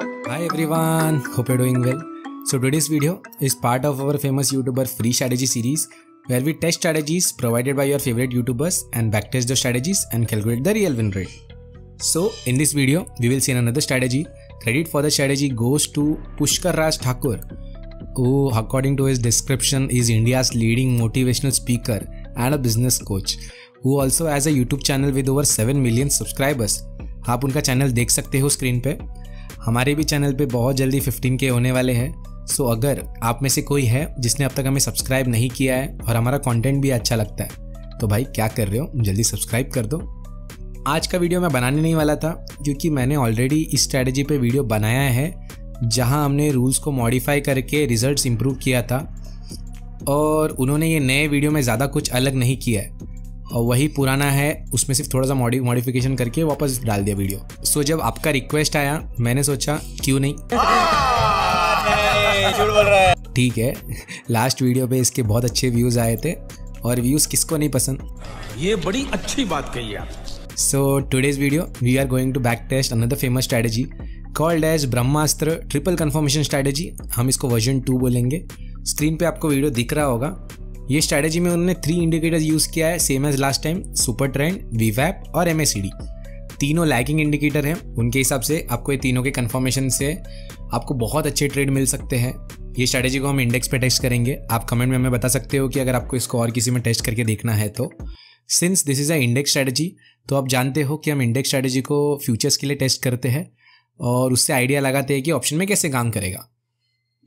Hi everyone, hope you're doing well. So today's video is part of our famous YouTuber free strategy series where we test strategies provided by your favorite YouTubers and backtest the strategies and calculate the real win rate. So in this video, we will see another strategy. Credit for the strategy goes to Pushkar Raj Thakur who according to his description is India's leading motivational speaker and a business coach who also has a YouTube channel with over 7 million subscribers. You can see his channel on screen पे हमारे भी channel पे बहुत जल्दी के होने वाले हैं सो अगर आप में से कोई है जिसने अब तक हमें सब्सक्राइब नहीं किया है और हमारा कंटेंट भी अच्छा लगता है तो भाई क्या कर रहे हो जल्दी सब्सक्राइब कर दो आज का वीडियो मैं बनाने नहीं वाला था क्योंकि मैंने ऑलरेडी इस स्ट्रैटेजी पर वीडियो बनाया है जहाँ हमने रूल्स को मॉडिफाई करके रिजल्ट इम्प्रूव किया था और उन्होंने ये नए वीडियो में ज़्यादा कुछ अलग नहीं किया है और वही पुराना है उसमें सिर्फ थोड़ा सा मॉडि मॉडिफिकेशन करके वापस डाल दिया वीडियो सो so, जब आपका रिक्वेस्ट आया मैंने सोचा क्यों नहीं ठीक है लास्ट वीडियो पे इसके बहुत अच्छे व्यूज आए थे और व्यूज किसको नहीं पसंद ये बड़ी अच्छी बात कही आप so today's video we are going to backtest another famous strategy called as Brahmastra triple confirmation strategy हम इसको वर्जन टू बोलेंगे स्क्रीन पे आपको वीडियो दिख रहा होगा ये स्ट्रैटेजी में उन्होंने थ्री इंडिकेटर्स यूज़ किया है same as last time super trend वीवैप और एम तीनों लैकिंग इंडिकेटर हैं उनके हिसाब से आपको ये तीनों के कन्फर्मेशन से आपको बहुत अच्छे ट्रेड मिल सकते हैं ये स्ट्रैटेजी को हम इंडेक्स पे टेस्ट करेंगे आप कमेंट में हमें बता सकते हो कि अगर आपको इसको और किसी में टेस्ट करके देखना है तो since this is a index strategy तो आप जानते हो कि हम इंडेक्स स्ट्रैटेजी को फ्यूचर्स के लिए टेस्ट करते हैं और उससे आइडिया लगाते हैं कि ऑप्शन में कैसे काम करेगा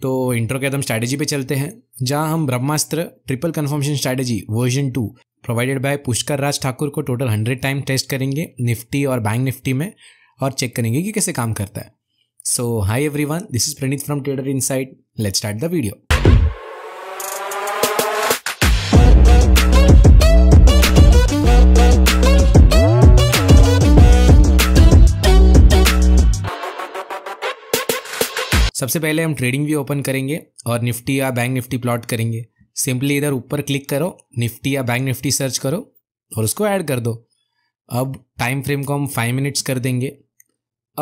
तो इंट्रो के एकदम स्ट्रैटेजी पे चलते हैं जहां हम Brahmastra triple confirmation strategy version two provided by Pushkar Raj Thakur को टोटल हंड्रेड टाइम टेस्ट करेंगे निफ्टी और बैंक निफ्टी में और चेक करेंगे कि कैसे काम करता है so hi every one this is Praneet from trader side let's start the video सबसे पहले हम ट्रेडिंग व्यू ओपन करेंगे और निफ्टी या बैंक निफ्टी प्लॉट करेंगे सिंपली इधर ऊपर क्लिक करो निफ्टी या बैंक निफ्टी सर्च करो और उसको ऐड कर दो अब टाइम फ्रेम को हम फाइव मिनट्स कर देंगे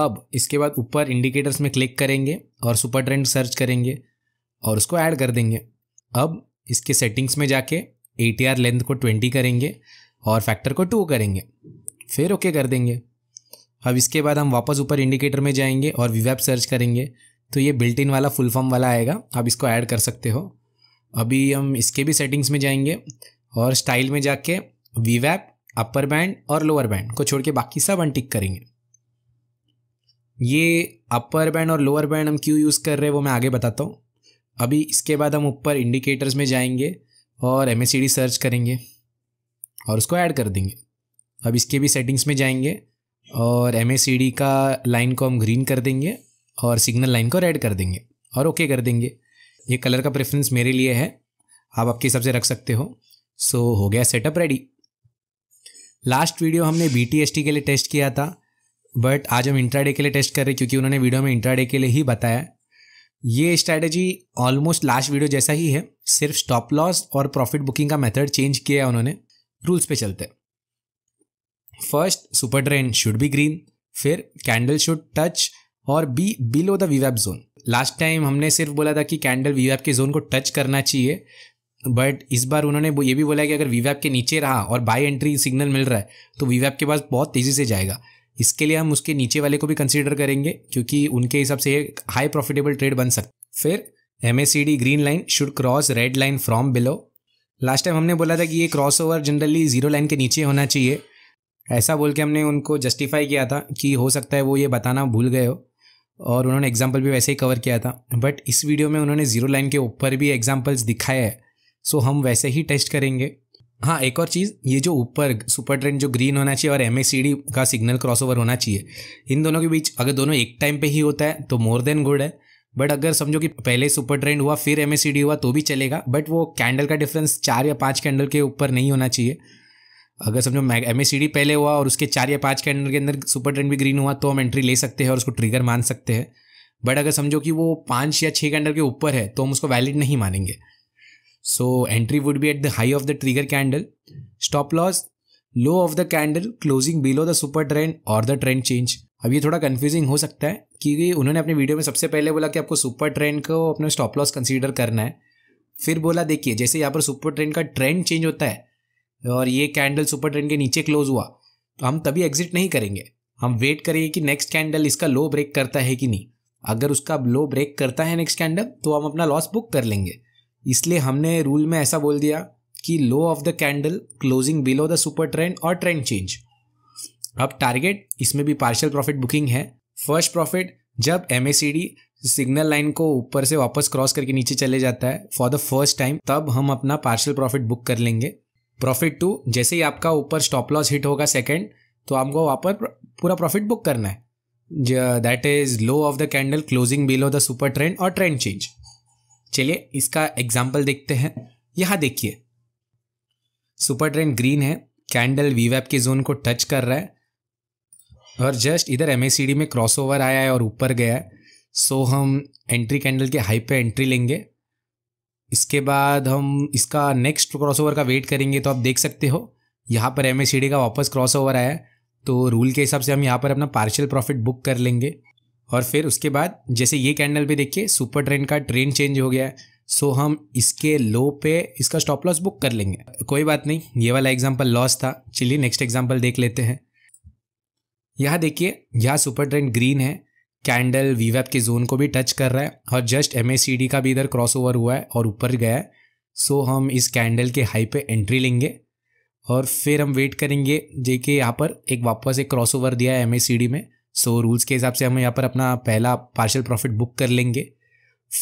अब इसके बाद ऊपर इंडिकेटर्स में क्लिक करेंगे और सुपर ट्रेंड सर्च करेंगे और उसको ऐड कर देंगे अब इसके सेटिंग्स में जाके ए टी आर लेंथ को ट्वेंटी करेंगे और फैक्टर को टू करेंगे फिर ओके कर देंगे अब इसके बाद हम वापस ऊपर इंडिकेटर में जाएंगे और वीवैप सर्च करेंगे तो ये बिल्ट इन वाला फुल फॉर्म वाला आएगा आप इसको ऐड कर सकते हो अभी हम इसके भी सेटिंग्स में जाएंगे और स्टाइल में जाके वीवैप अपर बैंड और लोअर बैंड को छोड़ के बाकी सब अनटिक करेंगे ये अपर बैंड और लोअर बैंड हम क्यों यूज़ कर रहे हैं वो मैं आगे बताता हूँ अभी इसके बाद हम ऊपर इंडिकेटर्स में जाएंगे और एम सर्च करेंगे और उसको ऐड कर देंगे अब इसके भी सेटिंग्स में जाएंगे और एम का लाइन को हम ग्रीन कर देंगे और सिग्नल लाइन को रेड कर देंगे और ओके okay कर देंगे ये कलर का प्रेफरेंस मेरे लिए है आप आपके हिसाब से रख सकते हो सो so, हो गया सेटअप रेडी लास्ट वीडियो हमने बी के लिए टेस्ट किया था बट आज हम इंट्राडे के लिए टेस्ट कर रहे क्योंकि उन्होंने वीडियो में इंट्राडे के लिए ही बताया ये स्ट्रैटेजी ऑलमोस्ट लास्ट वीडियो जैसा ही है सिर्फ स्टॉप लॉस और प्रॉफिट बुकिंग का मेथड चेंज किया है उन्होंने रूल्स पे चलते first super trend should be green फिर कैंडल शुड टच और बी बिलो द वीवैप जोन लास्ट टाइम हमने सिर्फ बोला था कि कैंडल वीवैप के जोन को टच करना चाहिए बट इस बार उन्होंने ये भी बोला कि अगर वीवैप के नीचे रहा और बाई एंट्री सिग्नल मिल रहा है तो वीवैप के पास बहुत तेज़ी से जाएगा इसके लिए हम उसके नीचे वाले को भी कंसिडर करेंगे क्योंकि उनके हिसाब से एक हाई प्रॉफिटेबल ट्रेड बन सकता फिर M green line should cross red line from below last time हमने बोला था कि ये crossover generally zero line के नीचे होना चाहिए ऐसा बोल के हमने उनको जस्टिफाई किया था कि हो सकता है वो ये बताना भूल गए हो और उन्होंने एग्जाम्पल भी वैसे ही कवर किया था बट इस वीडियो में उन्होंने ज़ीरो लाइन के ऊपर भी एग्जाम्पल्स दिखाए हैं सो हम वैसे ही टेस्ट करेंगे हाँ एक और चीज़ ये जो ऊपर सुपर ट्रेंड जो ग्रीन होना चाहिए और एम का सिग्नल क्रॉसओवर होना चाहिए इन दोनों के बीच अगर दोनों एक टाइम पे ही होता है तो मोर देन गुड है बट अगर समझो कि पहले सुपर ट्रेंड हुआ फिर एम हुआ तो भी चलेगा बट वो कैंडल का डिफरेंस चार या पाँच कैंडल के ऊपर नहीं होना चाहिए अगर समझो एम ए पहले हुआ और उसके चार या पाँच कैंडल के अंदर सुपर ट्रेंड भी ग्रीन हुआ तो हम एंट्री ले सकते हैं और उसको ट्रिगर मान सकते हैं बट अगर समझो कि वो पाँच या छः कैंडल के ऊपर है तो हम उसको वैलिड नहीं मानेंगे so entry would be at the high of the trigger candle stop loss low of the candle closing below the super trend और द ट्रेंड चेंज अब ये थोड़ा कन्फ्यूजिंग हो सकता है क्योंकि उन्होंने अपने वीडियो में सबसे पहले बोला कि आपको सुपर ट्रेंड को अपने स्टॉप लॉस कंसिडर करना है फिर बोला देखिए जैसे यहाँ पर सुपर ट्रेंड का ट्रेंड चेंज होता है और ये कैंडल सुपर ट्रेंड के नीचे क्लोज हुआ तो हम तभी एग्जिट नहीं करेंगे हम वेट करेंगे कि नेक्स्ट कैंडल इसका लो ब्रेक करता है कि नहीं अगर उसका लो ब्रेक करता है नेक्स्ट कैंडल तो हम अपना लॉस बुक कर लेंगे इसलिए हमने रूल में ऐसा बोल दिया कि low of the candle closing below the super trend और ट्रेंड चेंज अब टारगेट इसमें भी पार्शियल प्रॉफिट बुकिंग है फर्स्ट प्रॉफिट जब एम सिग्नल लाइन को ऊपर से वापस क्रॉस करके नीचे चले जाता है फॉर द फर्स्ट टाइम तब हम अपना पार्शियल प्रॉफिट बुक कर लेंगे प्रॉफिट टू जैसे ही आपका ऊपर स्टॉप लॉस हिट होगा सेकेंड तो आपको वहाँ पर पूरा प्रॉफिट बुक करना है that is low of the candle closing below the super trend और ट्रेंड चेंज चलिए इसका एग्जाम्पल देखते हैं यहाँ देखिए सुपर ट्रेंड ग्रीन है कैंडल वी के जोन को टच कर रहा है और जस्ट इधर एम में ओवर आया है और ऊपर गया है सो हम एंट्री कैंडल के हाई पे एंट्री लेंगे इसके बाद हम इसका नेक्स्ट क्रॉसओवर का वेट करेंगे तो आप देख सकते हो यहाँ पर एम का वापस क्रॉसओवर आया तो रूल के हिसाब से हम यहाँ पर अपना पार्शियल प्रॉफिट बुक कर लेंगे और फिर उसके बाद जैसे ये कैंडल पे देखिए सुपर ट्रेंड का ट्रेंड चेंज हो गया है सो हम इसके लो पे इसका स्टॉप लॉस बुक कर लेंगे कोई बात नहीं ये वाला एग्जाम्पल लॉस था चलिए नेक्स्ट एग्जाम्पल देख लेते हैं यहाँ देखिए यहाँ सुपर ट्रेंड ग्रीन है कैंडल वीवेप के जोन को भी टच कर रहा है और जस्ट एम का भी इधर क्रॉस ओवर हुआ है और ऊपर गया है सो हम इस कैंडल के हाई पे एंट्री लेंगे और फिर हम वेट करेंगे जेके यहाँ पर एक वापस एक क्रॉस ओवर दिया है एम में सो रूल्स के हिसाब से हम यहाँ पर अपना पहला पार्शल प्रॉफिट बुक कर लेंगे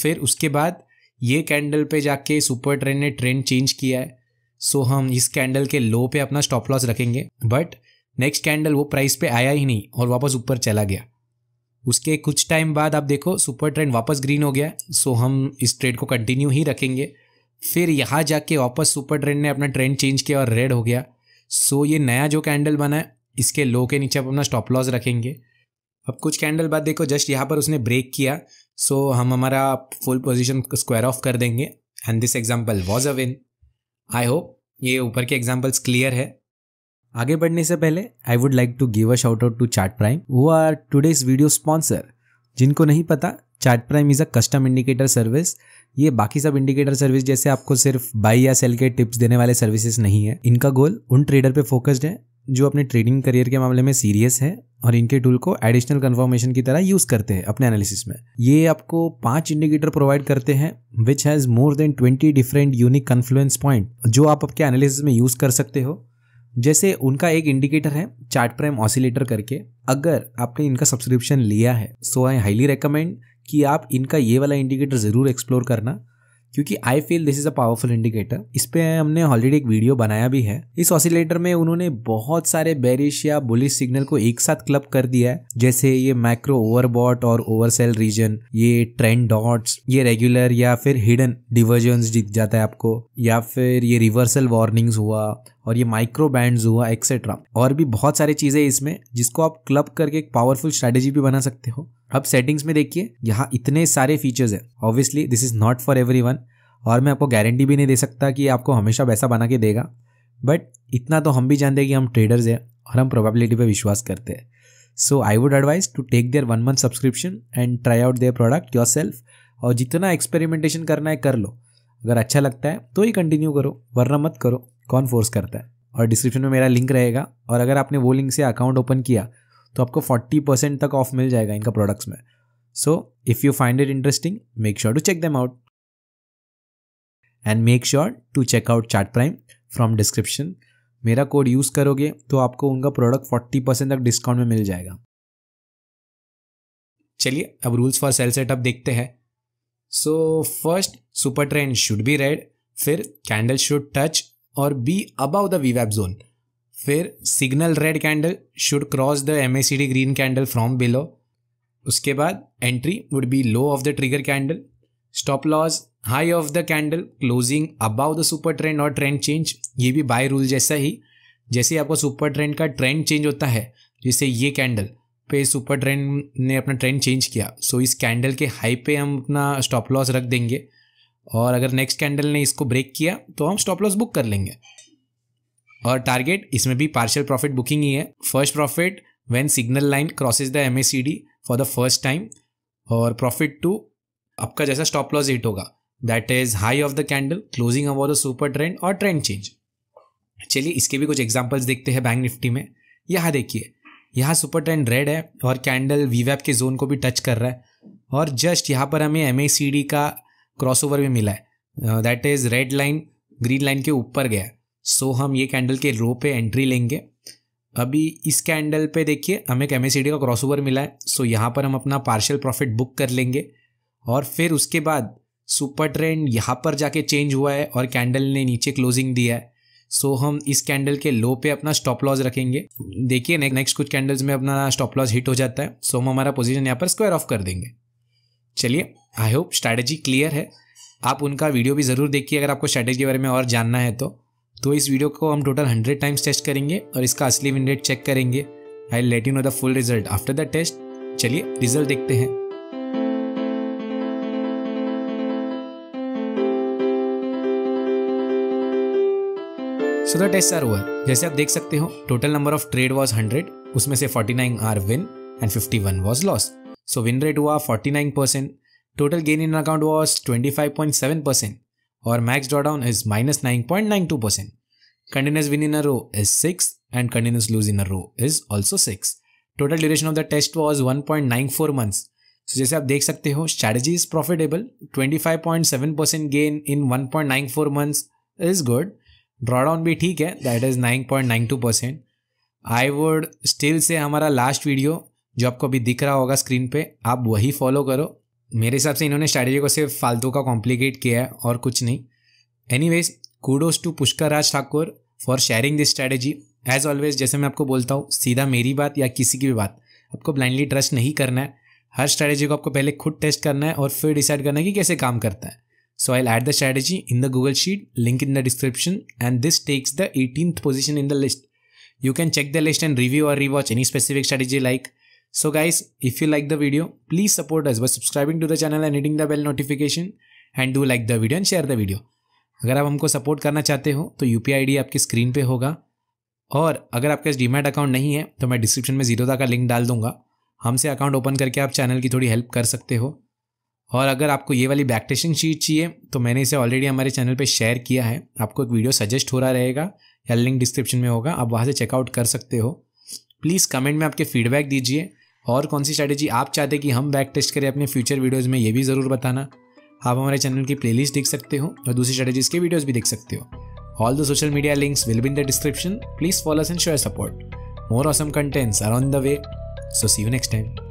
फिर उसके बाद ये कैंडल पे जाके सुपर ट्रेंड ने ट्रेंड चेंज किया है सो हम इस कैंडल के लो पे अपना स्टॉप लॉस रखेंगे बट नेक्स्ट कैंडल वो प्राइस पे आया ही नहीं और वापस ऊपर चला गया उसके कुछ टाइम बाद आप देखो सुपर ट्रेंड वापस ग्रीन हो गया सो हम इस ट्रेड को कंटिन्यू ही रखेंगे फिर यहाँ जाके वापस सुपर ट्रेंड ने अपना ट्रेंड चेंज किया और रेड हो गया सो ये नया जो कैंडल बना है इसके लो के नीचे आप अपना स्टॉप लॉस रखेंगे अब कुछ कैंडल बाद देखो जस्ट यहाँ पर उसने ब्रेक किया सो हम हमारा फुल पोजिशन स्क्वायर ऑफ कर देंगे and this example was a win I hope ये ऊपर के एग्जाम्पल्स क्लियर है आगे बढ़ने से पहले I would like to give a shout out to Chart Prime वो आर टूडेज वीडियो स्पॉन्सर जिनको नहीं पता Chart Prime is a custom indicator service ये बाकी सब इंडिकेटर सर्विस जैसे आपको सिर्फ बाई या सेल के टिप्स देने वाले सर्विसेज नहीं है इनका गोल उन ट्रेडर पे फोकस्ड है जो अपने ट्रेडिंग करियर के मामले में सीरियस है और इनके टूल को एडिशनल कन्फर्मेशन की तरह यूज़ करते हैं अपने एनालिसिस में ये आपको पांच इंडिकेटर प्रोवाइड करते हैं which has more than twenty different unique confluence point जो आप आपके एनालिसिस में यूज़ कर सकते हो जैसे उनका एक इंडिकेटर है चार्ट प्राइम ऑसिलेटर करके अगर आपने इनका सब्सक्रिप्शन लिया है सो आई हाईली रिकमेंड कि आप इनका ये वाला इंडिकेटर ज़रूर एक्सप्लोर करना क्योंकि I feel this is a powerful indicator इस पे हमने ऑलरेडी एक वीडियो बनाया भी है इस ऑसिलेटर में उन्होंने बहुत सारे बेरिश या बुलिस सिग्नल को एक साथ क्लब कर दिया है जैसे ये माइक्रो ओवरबॉट और ओवरसेल रीजन ये ट्रेंड डॉट्स ये रेगुलर या फिर हिडन डिवर्जन दिख जाता है आपको या फिर ये रिवर्सल वार्निंग्स हुआ और ये माइक्रो बैंड हुआ एक्सेट्रा और भी बहुत सारी चीज़ें इसमें जिसको आप क्लब करके एक पावरफुल स्ट्रेटेजी भी बना सकते हो अब सेटिंग्स में देखिए यहाँ इतने सारे फीचर्स हैं obviously this is not for every और मैं आपको गारंटी भी नहीं दे सकता कि आपको हमेशा वैसा बना के देगा बट इतना तो हम भी जानते हैं कि हम ट्रेडर्स हैं और हम प्रोबेबिलिटी पे विश्वास करते हैं so I would advice to take their one month subscription and try out their product yourself और जितना एक्सपेरिमेंटेशन करना है कर लो अगर अच्छा लगता है तो ही कंटिन्यू करो वरना मत करो कौन फोर्स करता है और डिस्क्रिप्शन में मेरा लिंक रहेगा और अगर आपने वो लिंक से अकाउंट ओपन किया तो आपको फोर्टी परसेंट तक ऑफ मिल जाएगा इनका प्रोडक्ट्स में so if you find it interesting make sure to check them out and make sure to check out Chart Prime from description मेरा कोड यूज़ करोगे तो आपको उनका प्रोडक्ट फोर्टी परसेंट तक डिस्काउंट में मिल जाएगा चलिए अब रूल्स फॉर सेल सेटअप देखते हैं so first super trend should be red फिर कैंडल शुड टच और बी अबाउ द वीवैप जोन फिर signal red candle should cross the M green candle from below उसके बाद entry would be low of the trigger candle stop loss high of the candle closing above the super trend और trend change ये भी by rule जैसा ही जैसे आपको super trend का ट्रेंड चेंज होता है जैसे ये कैंडल पे सुपर ट्रेंड ने अपना ट्रेंड चेंज किया सो so इस कैंडल के हाई पे हम अपना स्टॉप लॉस रख देंगे और अगर नेक्स्ट कैंडल ने इसको ब्रेक किया तो हम स्टॉप लॉस बुक कर लेंगे और टारगेट इसमें भी पार्शियल प्रॉफिट बुकिंग ही है first profit when signal line crosses the M for the first time और प्रॉफिट टू आपका जैसा स्टॉप लॉस हिट होगा that is high of the candle closing above the super trend और trend change चलिए इसके भी कुछ एग्जाम्पल्स देखते हैं बैंक निफ्टी में यहाँ देखिए यहाँ सुपर ट्रेंड रेड है और कैंडल वीवैप के जोन को भी टच कर रहा है और जस्ट यहाँ पर हमें एम का क्रॉसओवर भी मिला है that is red line green line के ऊपर गया सो हम ये कैंडल के रो पे एंट्री लेंगे अभी इस कैंडल पे देखिए हमें एक एम का क्रॉसओवर मिला है सो यहाँ पर हम अपना पार्शियल प्रॉफिट बुक कर लेंगे और फिर उसके बाद सुपर ट्रेंड यहाँ पर जाके चेंज हुआ है और कैंडल ने नीचे क्लोजिंग दिया है सो so, हम इस कैंडल के लो पे अपना स्टॉप लॉस रखेंगे देखिए ने, नेक्स्ट कुछ कैंडल्स में अपना स्टॉप लॉस हिट हो जाता है सो so, हम हमारा पोजीशन यहाँ पर स्क्वायर ऑफ कर देंगे चलिए आई होप स्ट्रैटेजी क्लियर है आप उनका वीडियो भी ज़रूर देखिए अगर आपको स्ट्रैटेजी के बारे में और जानना है तो तो इस वीडियो को हम टोटल हंड्रेड टाइम्स टेस्ट करेंगे और इसका असली विन रेट चेक करेंगे I let you know the full result after the test चलिए रिजल्ट देखते हैं so the test are over जैसे आप देख सकते हो total number of trade was hundred उसमें से 49 are win and 51 was loss so win rate हुआ 49 percent total gain in account was 25.7 percent और max drawdown is minus nine point nine two percent continuous win in row is six and continuous lose in row is also six total duration of the test was one point nine four months so जैसे आप देख सकते हो strategy is profitable twenty five point seven percent gain in one point nine four months is good drawdown भी ठीक है that is nine point nine two percent I would still say हमारा last video जो आपको अभी दिख रहा होगा स्क्रीन पे आप वही फॉलो करो मेरे हिसाब से इन्होंने स्ट्रैटेजी को सिर्फ फालतू का कॉम्प्लिकेट किया है और कुछ नहीं any ways kudos to Pushkar Raj Thakur for sharing this strategy as always जैसे मैं आपको बोलता हूँ सीधा मेरी बात या किसी की भी बात आपको ब्लाइंडली ट्रस्ट नहीं करना है हर स्ट्रैटेजी को आपको पहले खुद टेस्ट करना है और फिर डिसाइड करना है कि कैसे काम करता है so I add the strategy in the Google sheet link in the description and this takes the eighteen position in the list you can check the list and review और rewatch any specific strategy like So guys, if you like the video, please support us by subscribing to the channel and hitting the bell notification and do like the video and share the video. अगर आप हमको support करना चाहते हो तो U P आपकी screen पे होगा और अगर आपके पास डीमेट अकाउंट नहीं है तो मैं डिस्क्रिप्शन में जीरोदा का लिंक डाल दूंगा हमसे अकाउंट ओपन करके आप चैनल की थोड़ी हेल्प कर सकते हो और अगर आपको ये वाली बैक शीट चाहिए तो मैंने इसे ऑलरेडी हमारे चैनल पर शेयर किया है आपको एक वीडियो सजेस्ट हो रहा रहेगा या लिंक डिस्क्रिप्शन में होगा आप वहाँ से चेकआउट कर सकते हो प्लीज़ कमेंट में आपके फीडबैक दीजिए और कौन सी स्ट्रैटेजी आप चाहते कि हम बैक टेस्ट करें अपने फ्यूचर वीडियोज़ में ये भी ज़रूर बताना आप हमारे चैनल की प्लेलिस्ट देख सकते हो और दूसरी स्ट्रैटेजीज़ के वीडियोज़ भी देख सकते हो all the social media links will be in the description please follow and share support more awesome contents are on the way so see you next time